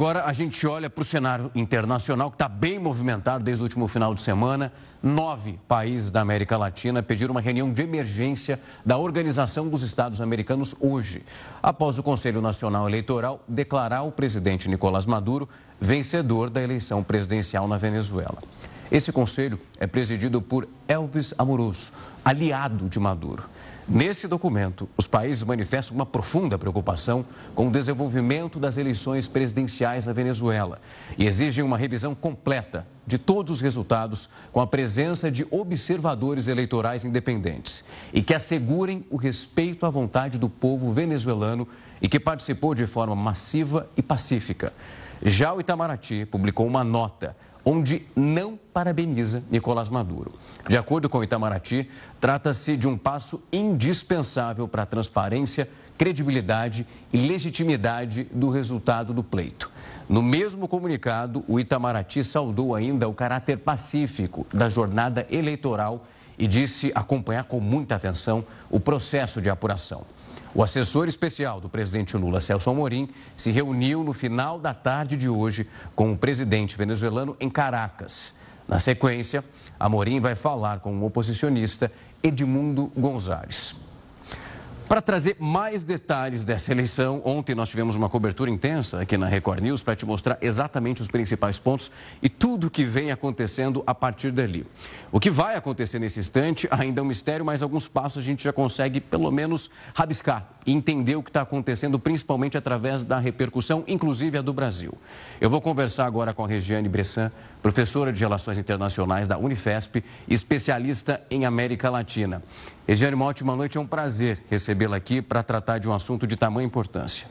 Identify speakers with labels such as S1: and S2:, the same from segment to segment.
S1: Agora a gente olha para o cenário internacional que está bem movimentado desde o último final de semana. Nove países da América Latina pediram uma reunião de emergência da Organização dos Estados Americanos hoje, após o Conselho Nacional Eleitoral declarar o presidente Nicolás Maduro vencedor da eleição presidencial na Venezuela. Esse conselho é presidido por Elvis Amoroso, aliado de Maduro. Nesse documento, os países manifestam uma profunda preocupação com o desenvolvimento das eleições presidenciais na Venezuela e exigem uma revisão completa de todos os resultados com a presença de observadores eleitorais independentes e que assegurem o respeito à vontade do povo venezuelano e que participou de forma massiva e pacífica. Já o Itamaraty publicou uma nota onde não parabeniza Nicolás Maduro. De acordo com o Itamaraty, trata-se de um passo indispensável para a transparência, credibilidade e legitimidade do resultado do pleito. No mesmo comunicado, o Itamaraty saudou ainda o caráter pacífico da jornada eleitoral e disse acompanhar com muita atenção o processo de apuração. O assessor especial do presidente Lula, Celso Amorim, se reuniu no final da tarde de hoje com o presidente venezuelano em Caracas. Na sequência, Amorim vai falar com o oposicionista Edmundo Gonzalez. Para trazer mais detalhes dessa eleição, ontem nós tivemos uma cobertura intensa aqui na Record News para te mostrar exatamente os principais pontos e tudo o que vem acontecendo a partir dali. O que vai acontecer nesse instante ainda é um mistério, mas alguns passos a gente já consegue pelo menos rabiscar e entender o que está acontecendo, principalmente através da repercussão, inclusive a do Brasil. Eu vou conversar agora com a Regiane Bressan, professora de Relações Internacionais da Unifesp, especialista em América Latina. Regiane, uma ótima noite, é um prazer recebê-la aqui para tratar de um assunto de tamanha importância.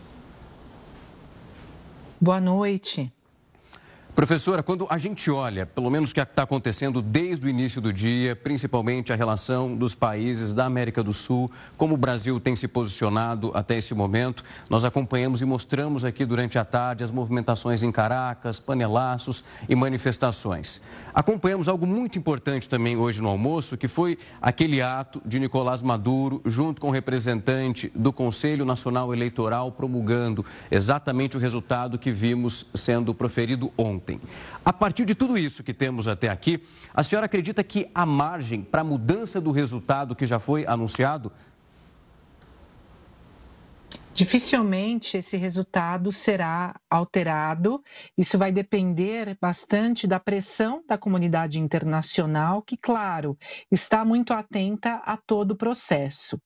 S2: Boa noite.
S1: Professora, quando a gente olha, pelo menos o que é está acontecendo desde o início do dia, principalmente a relação dos países da América do Sul, como o Brasil tem se posicionado até esse momento, nós acompanhamos e mostramos aqui durante a tarde as movimentações em Caracas, panelaços e manifestações. Acompanhamos algo muito importante também hoje no almoço, que foi aquele ato de Nicolás Maduro, junto com o representante do Conselho Nacional Eleitoral, promulgando exatamente o resultado que vimos sendo proferido ontem ontem. A partir de tudo isso que temos até aqui, a senhora acredita que há margem para a mudança do resultado que já foi anunciado?
S2: Dificilmente esse resultado será alterado. Isso vai depender bastante da pressão da comunidade internacional, que, claro, está muito atenta a todo o processo.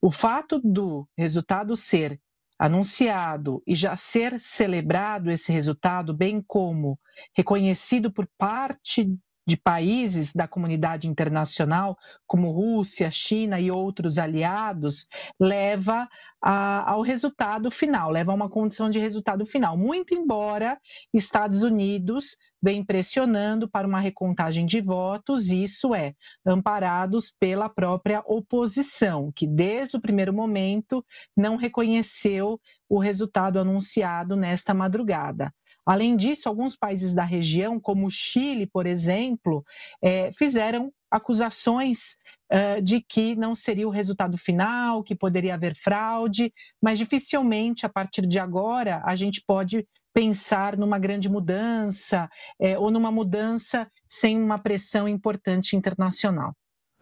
S2: O fato do resultado ser anunciado e já ser celebrado esse resultado, bem como reconhecido por parte de países da comunidade internacional, como Rússia, China e outros aliados, leva a, ao resultado final, leva a uma condição de resultado final. Muito embora Estados Unidos vem pressionando para uma recontagem de votos, isso é, amparados pela própria oposição, que desde o primeiro momento não reconheceu o resultado anunciado nesta madrugada. Além disso, alguns países da região, como o Chile, por exemplo, é, fizeram acusações uh, de que não seria o resultado final, que poderia haver fraude, mas dificilmente a partir de agora a gente pode pensar numa grande mudança é, ou numa mudança sem uma pressão importante internacional.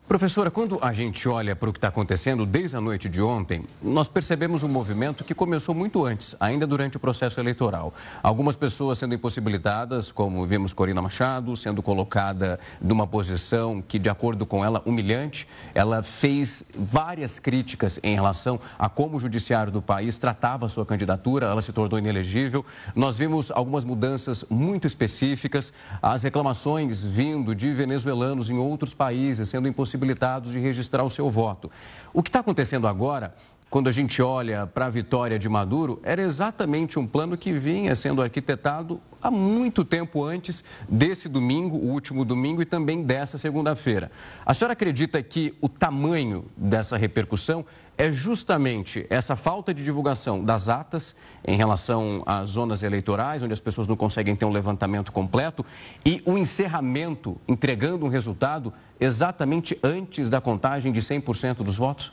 S1: Professora, quando a gente olha para o que está acontecendo desde a noite de ontem, nós percebemos um movimento que começou muito antes, ainda durante o processo eleitoral. Algumas pessoas sendo impossibilitadas, como vimos Corina Machado, sendo colocada numa posição que, de acordo com ela, humilhante. Ela fez várias críticas em relação a como o judiciário do país tratava a sua candidatura, ela se tornou inelegível. Nós vimos algumas mudanças muito específicas, as reclamações vindo de venezuelanos em outros países sendo impossibilitadas impossibilitados de registrar o seu voto. O que está acontecendo agora quando a gente olha para a vitória de Maduro, era exatamente um plano que vinha sendo arquitetado há muito tempo antes desse domingo, o último domingo, e também dessa segunda-feira. A senhora acredita que o tamanho dessa repercussão é justamente essa falta de divulgação das atas em relação às zonas eleitorais, onde as pessoas não conseguem ter um levantamento completo, e o encerramento entregando um resultado exatamente antes da contagem de 100% dos votos?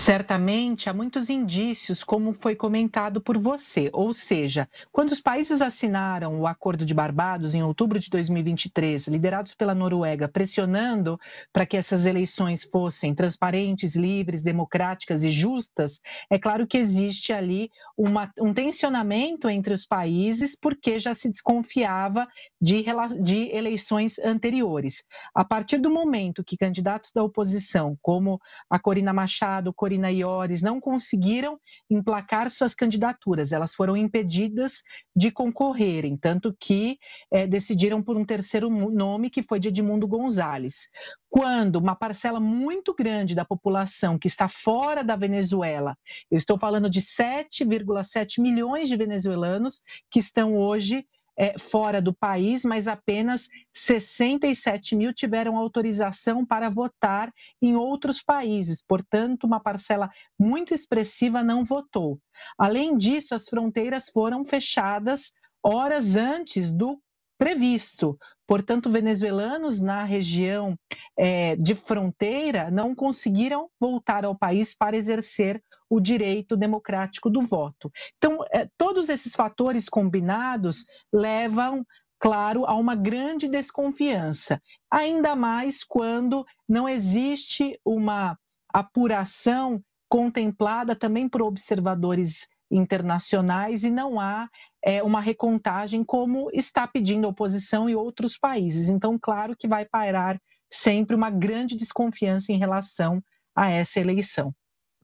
S2: Certamente há muitos indícios, como foi comentado por você, ou seja, quando os países assinaram o Acordo de Barbados em outubro de 2023, liderados pela Noruega, pressionando para que essas eleições fossem transparentes, livres, democráticas e justas, é claro que existe ali uma, um tensionamento entre os países, porque já se desconfiava de, de eleições anteriores. A partir do momento que candidatos da oposição, como a Corina Machado, Corina Iores, não conseguiram emplacar suas candidaturas, elas foram impedidas de concorrerem, tanto que é, decidiram por um terceiro nome, que foi de Edmundo Gonzalez. Quando uma parcela muito grande da população que está fora da Venezuela, eu estou falando de 7, 1,7 milhões de venezuelanos que estão hoje é, fora do país, mas apenas 67 mil tiveram autorização para votar em outros países. Portanto, uma parcela muito expressiva não votou. Além disso, as fronteiras foram fechadas horas antes do previsto. Portanto, venezuelanos na região é, de fronteira não conseguiram voltar ao país para exercer o direito democrático do voto. Então, é, todos esses fatores combinados levam, claro, a uma grande desconfiança, ainda mais quando não existe uma apuração contemplada também por observadores internacionais e não há é, uma recontagem como está pedindo a oposição e outros países. Então, claro que vai pairar sempre uma grande desconfiança em relação a essa eleição.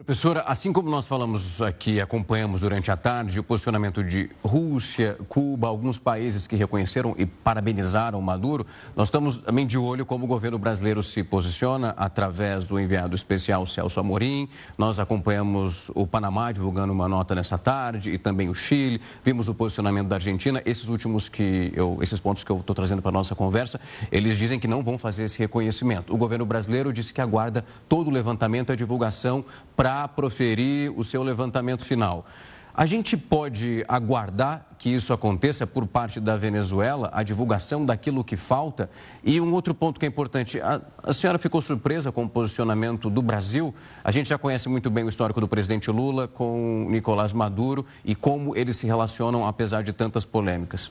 S1: Professora, assim como nós falamos aqui, acompanhamos durante a tarde o posicionamento de Rússia, Cuba, alguns países que reconheceram e parabenizaram Maduro, nós estamos também de olho como o governo brasileiro se posiciona através do enviado especial Celso Amorim. Nós acompanhamos o Panamá divulgando uma nota nessa tarde e também o Chile. Vimos o posicionamento da Argentina. Esses últimos que eu, esses pontos que eu estou trazendo para a nossa conversa, eles dizem que não vão fazer esse reconhecimento. O governo brasileiro disse que aguarda todo o levantamento e a divulgação para para proferir o seu levantamento final. A gente pode aguardar que isso aconteça por parte da Venezuela, a divulgação daquilo que falta? E um outro ponto que é importante: a, a, senhora ficou surpresa com o posicionamento do Brasil? A gente já conhece muito bem o histórico do presidente Lula com Nicolás Maduro e como eles se relacionam, apesar de tantas polêmicas.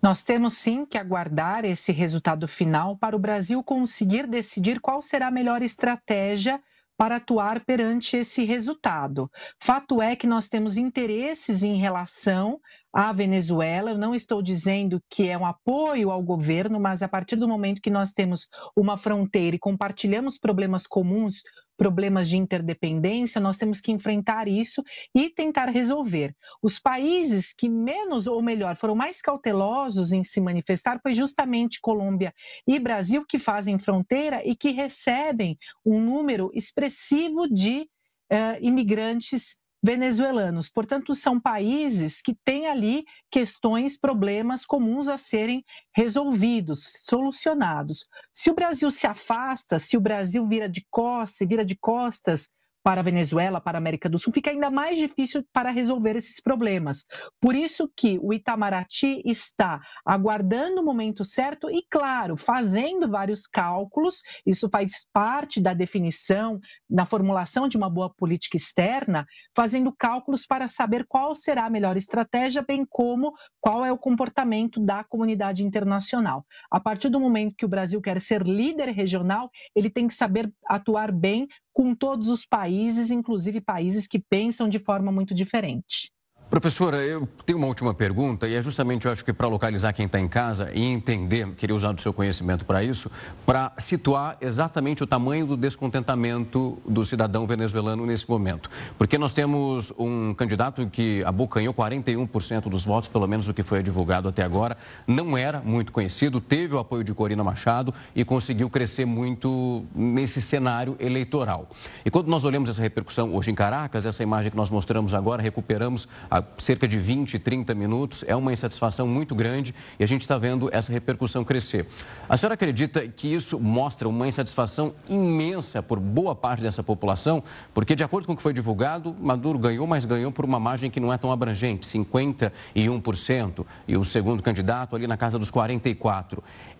S2: Nós temos sim que aguardar esse resultado final para o Brasil conseguir decidir qual será a melhor estratégia para atuar perante esse resultado. Fato é que nós temos interesses em relação à Venezuela. Eu não estou dizendo que é um apoio ao governo, mas a partir do momento que nós temos uma fronteira e compartilhamos problemas comuns problemas de interdependência, nós temos que enfrentar isso e tentar resolver. Os países que menos, ou melhor, foram mais cautelosos em se manifestar foi justamente Colômbia e Brasil, que fazem fronteira e que recebem um número expressivo de uh, imigrantes venezuelanos. Portanto, são países que têm ali questões, problemas comuns a serem resolvidos, solucionados. Se o Brasil se afasta, se o Brasil vira de costas, vira de costas para a Venezuela, para a América do Sul, fica ainda mais difícil para resolver esses problemas. Por isso que o Itamaraty está aguardando o momento certo e, claro, fazendo vários cálculos, isso faz parte da definição, da formulação de uma boa política externa, fazendo cálculos para saber qual será a melhor estratégia, bem como qual é o comportamento da comunidade internacional. A partir do momento que o Brasil quer ser líder regional, ele tem que saber atuar bem com todos os países, inclusive países que pensam de forma muito diferente.
S1: Professora, eu tenho uma última pergunta e é justamente, eu acho que para localizar quem está em casa e entender, queria usar do seu conhecimento para isso, para situar exatamente o tamanho do descontentamento do cidadão venezuelano nesse momento. Porque nós temos um candidato que abocanhou 41% dos votos, pelo menos o que foi divulgado até agora, não era muito conhecido, teve o apoio de Corina Machado e conseguiu crescer muito nesse cenário eleitoral. E quando nós olhamos essa repercussão hoje em Caracas, essa imagem que nós mostramos agora, recuperamos a cerca de 20, 30 minutos. É uma insatisfação muito grande e a gente está vendo essa repercussão crescer. A senhora acredita que isso mostra uma insatisfação imensa por boa parte dessa população? Porque, de acordo com o que foi divulgado, Maduro ganhou, mas ganhou por uma margem que não é tão abrangente 51%, e o segundo candidato ali na casa dos 44%.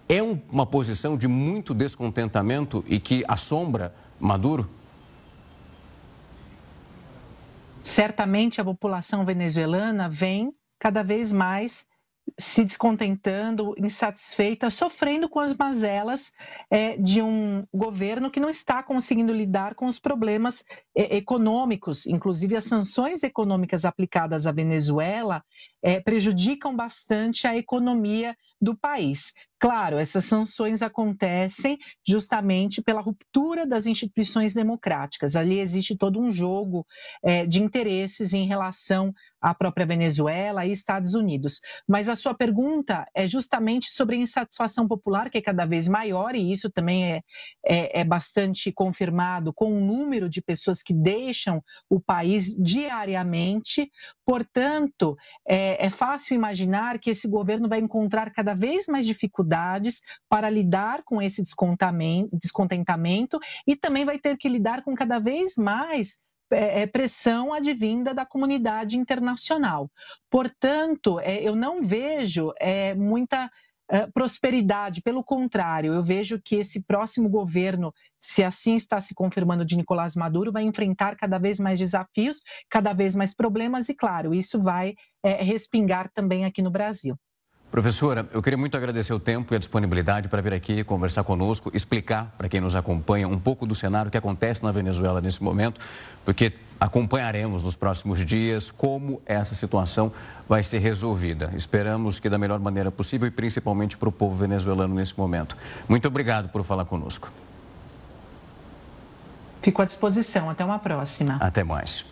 S1: É uma posição de muito descontentamento e que assombra Maduro?
S2: certamente a população venezuelana vem cada vez mais se descontentando, insatisfeita, sofrendo com as mazelas é, de um governo que não está conseguindo lidar com os problemas é, econômicos. Inclusive, as sanções econômicas aplicadas à Venezuela é, prejudicam bastante a economia do país. Claro, essas sanções acontecem justamente pela ruptura das instituições democráticas. Ali existe todo um jogo é, de interesses em relação à própria Venezuela e Estados Unidos. Mas a sua pergunta é justamente sobre a insatisfação popular, que é cada vez maior, e isso também é, é, é bastante confirmado com o número de pessoas que deixam o país diariamente. Portanto, é, é fácil imaginar que esse governo vai encontrar cada cada vez mais dificuldades para lidar com esse descontentamento e também vai ter que lidar com cada vez mais é, é, pressão advinda da comunidade internacional. Portanto, é, eu não vejo é, muita é, prosperidade, pelo contrário, eu vejo que esse próximo governo, se assim está se confirmando de Nicolás Maduro, vai enfrentar cada vez mais desafios, cada vez mais problemas, e claro, isso vai é, respingar também aqui no Brasil.
S1: Professora, eu queria muito agradecer o tempo e a disponibilidade para vir aqui conversar conosco, explicar para quem nos acompanha um pouco do cenário que acontece na Venezuela nesse momento, porque acompanharemos nos próximos dias como essa situação vai ser resolvida. Esperamos que da melhor maneira possível e principalmente para o povo venezuelano nesse momento. Muito obrigado por falar conosco.
S2: Fico à disposição. Até uma próxima. Até mais.